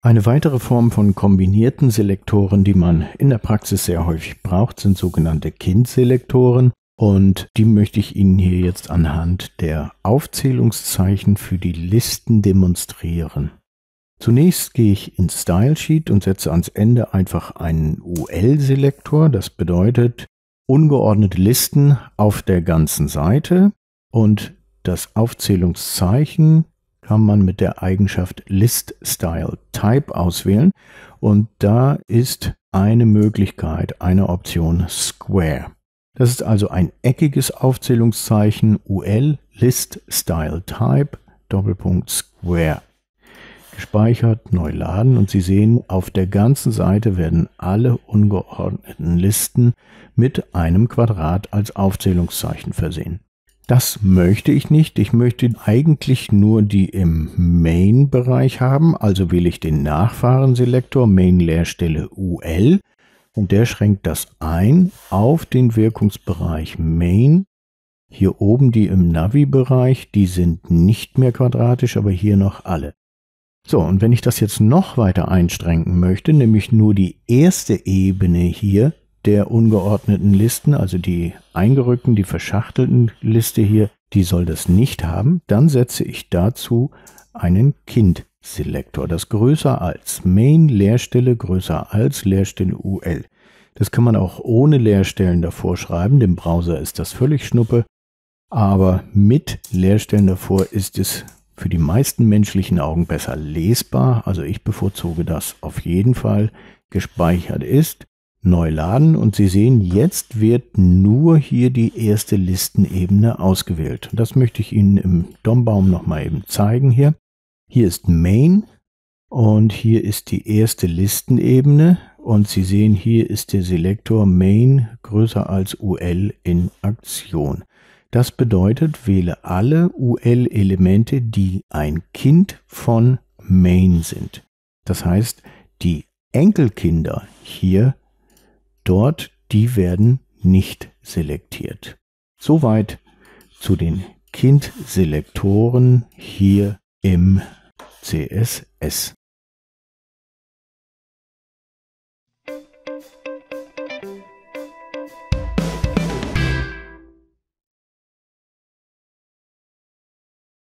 Eine weitere Form von kombinierten Selektoren, die man in der Praxis sehr häufig braucht, sind sogenannte Kind-Selektoren. Und die möchte ich Ihnen hier jetzt anhand der Aufzählungszeichen für die Listen demonstrieren. Zunächst gehe ich ins Style Sheet und setze ans Ende einfach einen UL-Selektor. Das bedeutet ungeordnete Listen auf der ganzen Seite. Und das Aufzählungszeichen kann man mit der Eigenschaft List Style Type auswählen. Und da ist eine Möglichkeit, eine Option Square. Das ist also ein eckiges Aufzählungszeichen UL List Style Type Doppelpunkt Square. Gespeichert, neu laden und Sie sehen, auf der ganzen Seite werden alle ungeordneten Listen mit einem Quadrat als Aufzählungszeichen versehen. Das möchte ich nicht. Ich möchte eigentlich nur die im Main-Bereich haben. Also wähle ich den Nachfahrenselektor Main-Leerstelle UL und der schränkt das ein auf den Wirkungsbereich Main. Hier oben die im Navi-Bereich, die sind nicht mehr quadratisch, aber hier noch alle. So, und wenn ich das jetzt noch weiter einschränken möchte, nämlich nur die erste Ebene hier der ungeordneten Listen, also die eingerückten, die verschachtelten Liste hier, die soll das nicht haben. Dann setze ich dazu einen Kind-Selektor, das größer als Main, Leerstelle größer als Leerstelle UL. Das kann man auch ohne Leerstellen davor schreiben, dem Browser ist das völlig schnuppe, aber mit Leerstellen davor ist es für die meisten menschlichen Augen besser lesbar, also ich bevorzuge das auf jeden Fall, gespeichert ist neu laden und Sie sehen, jetzt wird nur hier die erste Listenebene ausgewählt. Das möchte ich Ihnen im DOM-Baum nochmal eben zeigen hier. Hier ist Main und hier ist die erste Listenebene und Sie sehen, hier ist der Selektor Main größer als UL in Aktion. Das bedeutet, wähle alle UL-Elemente, die ein Kind von Main sind. Das heißt, die Enkelkinder hier dort, die werden nicht selektiert. Soweit zu den Kindselektoren hier im CSS.